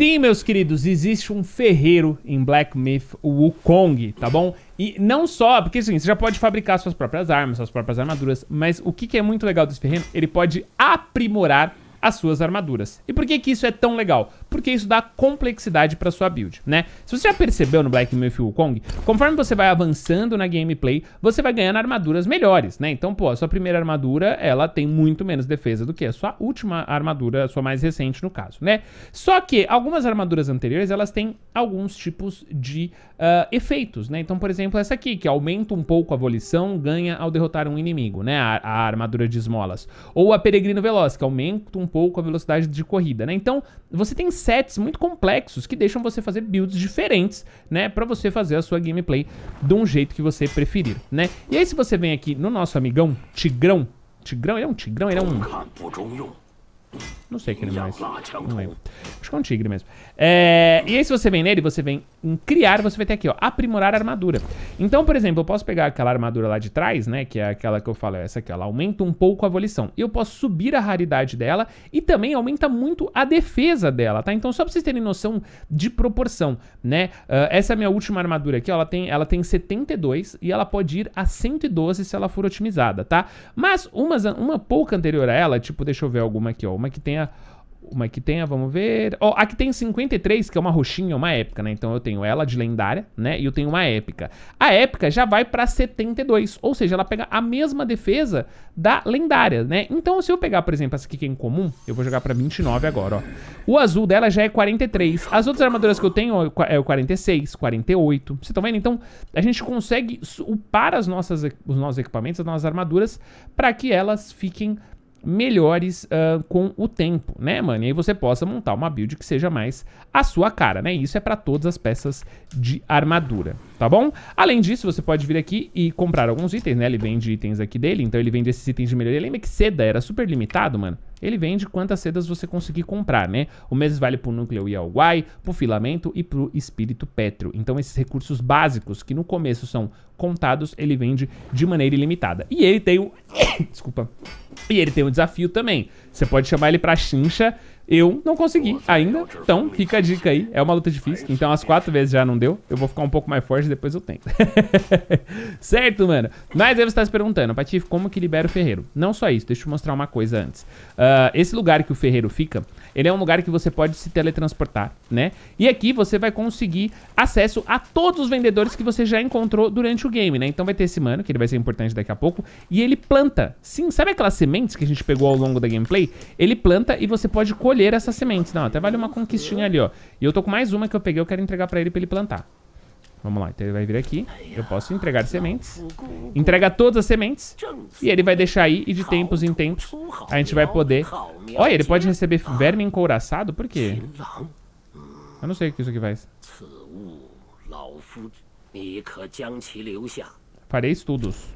Sim, meus queridos, existe um ferreiro em Black Myth Wukong, tá bom? E não só, porque assim, você já pode fabricar suas próprias armas, suas próprias armaduras, mas o que, que é muito legal desse ferreiro, ele pode aprimorar as suas armaduras. E por que que isso é tão legal? porque isso dá complexidade pra sua build, né? Se você já percebeu no Black Myth Wukong, conforme você vai avançando na gameplay, você vai ganhando armaduras melhores, né? Então, pô, a sua primeira armadura, ela tem muito menos defesa do que a sua última armadura, a sua mais recente no caso, né? Só que algumas armaduras anteriores, elas têm alguns tipos de uh, efeitos, né? Então, por exemplo, essa aqui, que aumenta um pouco a volição, ganha ao derrotar um inimigo, né? A, a armadura de esmolas. Ou a Peregrino Veloz, que aumenta um pouco a velocidade de corrida, né? Então, você tem sets muito complexos que deixam você fazer builds diferentes, né? Pra você fazer a sua gameplay de um jeito que você preferir, né? E aí se você vem aqui no nosso amigão Tigrão, Tigrão, ele é um tigrão, ele é um... Não sei o que ele é mais. Não lembro. Acho que é um tigre mesmo. É... E aí se você vem nele, você vem em criar, você vai ter aqui, ó, aprimorar a armadura. Então, por exemplo, eu posso pegar aquela armadura lá de trás, né, que é aquela que eu falo, essa aqui, ela aumenta um pouco a abolição. E eu posso subir a raridade dela e também aumenta muito a defesa dela, tá? Então, só pra vocês terem noção de proporção, né? Uh, essa é minha última armadura aqui, ó, ela tem, ela tem 72 e ela pode ir a 112 se ela for otimizada, tá? Mas umas, uma pouca anterior a ela, tipo, deixa eu ver alguma aqui, ó, uma que tenha uma que tenha, vamos ver. Ó, oh, aqui tem 53, que é uma roxinha, uma épica, né? Então eu tenho ela de lendária, né? E eu tenho uma épica. A épica já vai pra 72, ou seja, ela pega a mesma defesa da lendária, né? Então se eu pegar, por exemplo, essa aqui que é incomum, eu vou jogar pra 29 agora, ó. O azul dela já é 43. As outras armaduras que eu tenho é o 46, 48. É Vocês estão vendo? Então a gente consegue upar as nossas, os nossos equipamentos, as nossas armaduras, pra que elas fiquem melhores uh, com o tempo, né, mano? E aí você possa montar uma build que seja mais a sua cara, né? Isso é para todas as peças de armadura tá bom? Além disso, você pode vir aqui e comprar alguns itens, né? Ele vende itens aqui dele, então ele vende esses itens de melhoria. Lembra que seda era super limitado, mano? Ele vende quantas sedas você conseguir comprar, né? O mesmo vale pro núcleo Yawai, pro filamento e pro espírito petro. Então esses recursos básicos, que no começo são contados, ele vende de maneira ilimitada. E ele tem o... Desculpa. E ele tem um desafio também. Você pode chamar ele pra chincha eu não consegui ainda, então fica a dica aí. É uma luta difícil, então as quatro vezes já não deu. Eu vou ficar um pouco mais forte e depois eu tento. certo, mano? Mas aí você tá se perguntando, Patife, como que libera o ferreiro? Não só isso, deixa eu mostrar uma coisa antes. Uh, esse lugar que o ferreiro fica, ele é um lugar que você pode se teletransportar, né? E aqui você vai conseguir acesso a todos os vendedores que você já encontrou durante o game, né? Então vai ter esse mano, que ele vai ser importante daqui a pouco, e ele planta. Sim, sabe aquelas sementes que a gente pegou ao longo da gameplay? Ele planta e você pode colher colher essas sementes. Não, até vale uma conquistinha ali, ó. E eu tô com mais uma que eu peguei, eu quero entregar pra ele pra ele plantar. Vamos lá, então ele vai vir aqui. Eu posso entregar sementes. Entrega todas as sementes. E ele vai deixar aí, e de tempos em tempos, a gente vai poder... Olha, ele pode receber verme encouraçado? Por quê? Eu não sei o que isso aqui faz. Farei estudos.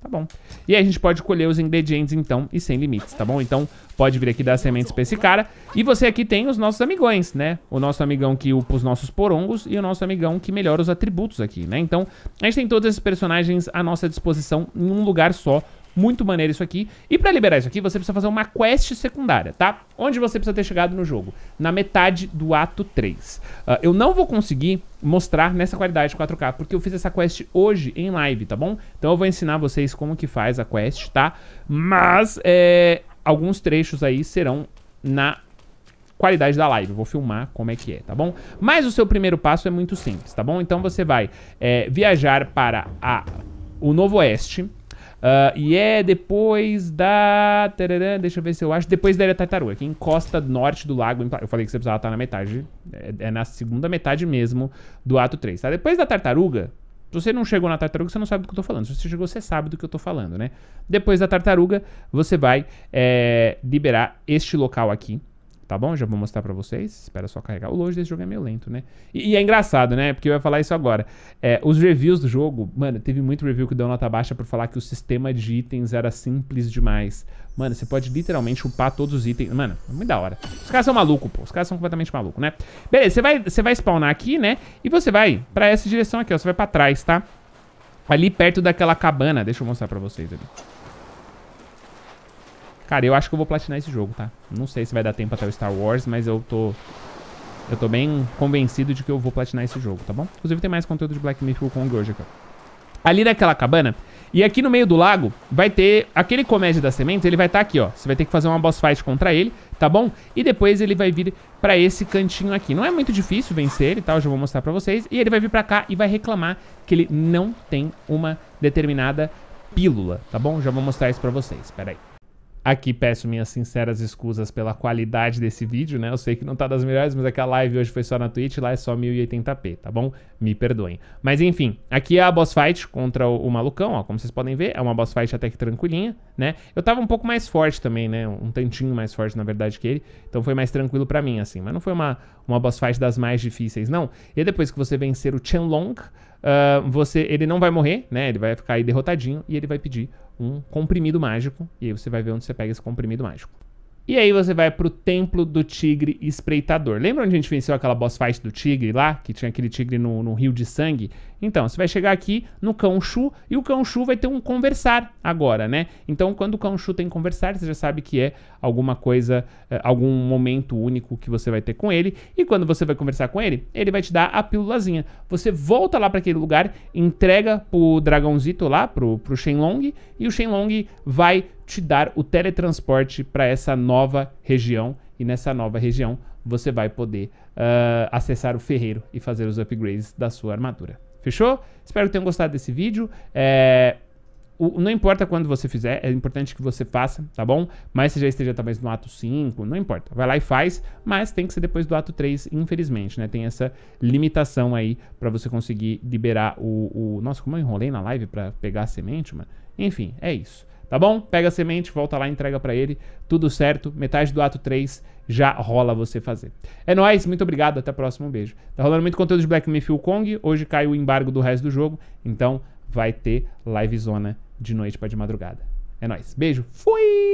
Tá bom. E aí a gente pode colher os ingredientes, então, e sem limites, tá bom? Então, pode vir aqui dar sementes pra esse cara. E você aqui tem os nossos amigões, né? O nosso amigão que upa os nossos porongos e o nosso amigão que melhora os atributos aqui, né? Então, a gente tem todos esses personagens à nossa disposição em um lugar só, muito maneiro isso aqui. E para liberar isso aqui, você precisa fazer uma quest secundária, tá? Onde você precisa ter chegado no jogo? Na metade do ato 3. Uh, ah, eu não vou conseguir mostrar nessa qualidade 4K, porque eu fiz essa quest hoje em live, tá bom? Então eu vou ensinar vocês como que faz a quest, tá? Mas é, alguns trechos aí serão na qualidade da live. Vou filmar como é que é, tá bom? Mas o seu primeiro passo é muito simples, tá bom? Então você vai é, viajar para a, o Novo Oeste, Uh, e é depois da. deixa eu ver se eu acho. Depois da Ilha Tartaruga, que encosta norte do lago. Eu falei que você precisava estar na metade. É, é na segunda metade mesmo do ato 3, tá? Depois da Tartaruga. Se você não chegou na tartaruga, você não sabe do que eu tô falando. Se você chegou, você sabe do que eu tô falando, né? Depois da tartaruga, você vai é, liberar este local aqui, Tá bom? Já vou mostrar pra vocês. Espera só carregar. O longe desse jogo é meio lento, né? E, e é engraçado, né? Porque eu ia falar isso agora. É, os reviews do jogo, mano, teve muito review que deu nota baixa por falar que o sistema de itens era simples demais. Mano, você pode literalmente upar todos os itens. Mano, é muito da hora. Os caras são malucos, pô. Os caras são completamente malucos, né? Beleza, você vai, você vai spawnar aqui, né? E você vai pra essa direção aqui, ó. Você vai pra trás, tá? Ali perto daquela cabana. Deixa eu mostrar pra vocês ali. Cara, eu acho que eu vou platinar esse jogo, tá? Não sei se vai dar tempo até o Star Wars, mas eu tô... Eu tô bem convencido de que eu vou platinar esse jogo, tá bom? Inclusive tem mais conteúdo de Black Myth Wukong hoje aqui, Ali naquela cabana... E aqui no meio do lago vai ter... Aquele comédia da semente, ele vai estar tá aqui, ó. Você vai ter que fazer uma boss fight contra ele, tá bom? E depois ele vai vir pra esse cantinho aqui. Não é muito difícil vencer ele, tá? Eu já vou mostrar pra vocês. E ele vai vir pra cá e vai reclamar que ele não tem uma determinada pílula, tá bom? Já vou mostrar isso pra vocês. Pera aí. Aqui peço minhas sinceras escusas pela qualidade desse vídeo, né? Eu sei que não tá das melhores, mas é que a live hoje foi só na Twitch, lá é só 1080p, tá bom? Me perdoem. Mas enfim, aqui é a boss fight contra o, o malucão, ó, como vocês podem ver, é uma boss fight até que tranquilinha, né? Eu tava um pouco mais forte também, né? Um tantinho mais forte, na verdade, que ele, então foi mais tranquilo para mim, assim. Mas não foi uma, uma boss fight das mais difíceis, não. E depois que você vencer o Chen Long Uh, você, ele não vai morrer, né? Ele vai ficar aí derrotadinho e ele vai pedir um comprimido mágico. E aí você vai ver onde você pega esse comprimido mágico. E aí você vai pro Templo do Tigre Espreitador. Lembra onde a gente venceu aquela boss fight do tigre lá? Que tinha aquele tigre no, no rio de sangue? Então, você vai chegar aqui no Cão Chu e o Cão Chu vai ter um conversar agora, né? Então, quando o Cão Chu tem conversar, você já sabe que é alguma coisa, eh, algum momento único que você vai ter com ele. E quando você vai conversar com ele, ele vai te dar a pílulazinha. Você volta lá para aquele lugar, entrega pro dragãozito lá, pro, pro Shenlong, e o Shenlong vai te dar o teletransporte para essa nova região. E nessa nova região você vai poder uh, acessar o ferreiro e fazer os upgrades da sua armadura. Fechou? Espero que tenham gostado desse vídeo. É, o, não importa quando você fizer, é importante que você faça, tá bom? Mas você já esteja talvez no ato 5, não importa. Vai lá e faz, mas tem que ser depois do ato 3, infelizmente, né? Tem essa limitação aí para você conseguir liberar o, o... Nossa, como eu enrolei na live para pegar a semente, mano. Enfim, é isso. Tá bom? Pega a semente, volta lá, entrega para ele. Tudo certo. Metade do ato 3 já rola você fazer. É nóis, muito obrigado, até a próxima, um beijo. Tá rolando muito conteúdo de Black Myth Kong. Hoje cai o embargo do resto do jogo, então vai ter livezona de noite para de madrugada. É nóis. Beijo. Fui!